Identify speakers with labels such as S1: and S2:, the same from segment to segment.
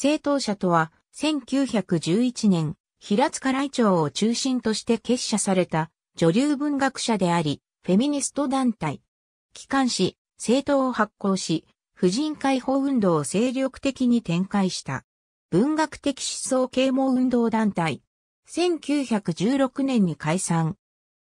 S1: 政党者とは、1911年、平塚来町を中心として結社された女流文学者であり、フェミニスト団体。機関紙、政党を発行し、婦人解放運動を精力的に展開した。文学的思想啓蒙運動団体。1916年に解散。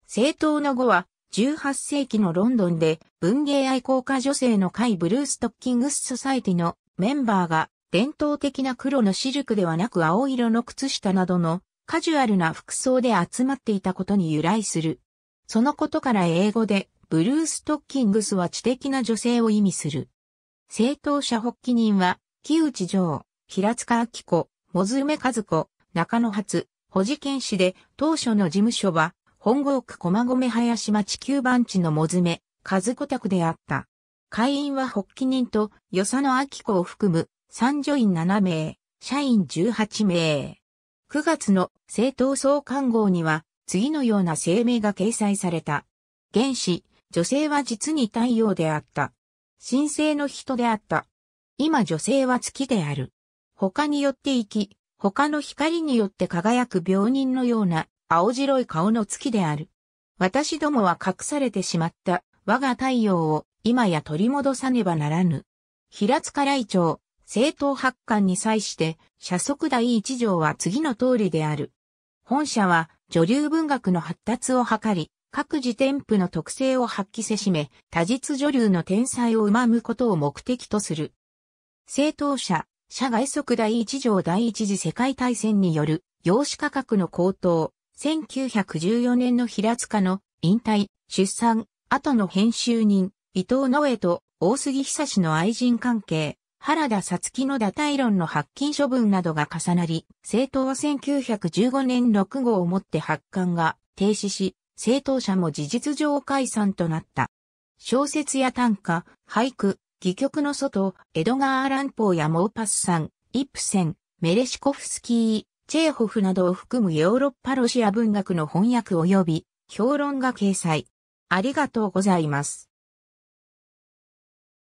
S1: 政党の後は、18世紀のロンドンで文芸愛好家女性の会ブルーストッキングスソサイティのメンバーが伝統的な黒のシルクではなく青色の靴下などのカジュアルな服装で集まっていたことに由来する。そのことから英語でブルーストッキングスは知的な女性を意味する。正当者発起人は、木内城、平塚明子、もずめ和子、中野初、保持県市で、当初の事務所は、本郷区駒込林町9番地のもずめ、和子宅であった。会員は発起人と、与謝野明子を含む参助員7名、社員18名。9月の政党総会号には、次のような声明が掲載された。原始、女性は実に太陽であった。神聖の人であった。今女性は月である。他によって生き、他の光によって輝く病人のような青白い顔の月である。私どもは隠されてしまった我が太陽を今や取り戻さねばならぬ。平塚来長、政党発刊に際して、社則第一条は次の通りである。本社は女流文学の発達を図り、各自添付の特性を発揮せしめ、多実女流の天才を生むことを目的とする。政党社、社外則第一条第一次世界大戦による、養子価格の高騰、1914年の平塚の引退、出産、後の編集人、伊藤野江と大杉久志の愛人関係、原田さつきの打体論の発禁処分などが重なり、政党は1915年6号をもって発刊が停止し、政党者も事実上解散となった。小説や短歌、俳句、戯曲の外、エドガー・アランポーやモーパスさん、イプセン、メレシコフスキー、チェーホフなどを含むヨーロッパロシア文学の翻訳及び評論が掲載。ありがとうございます。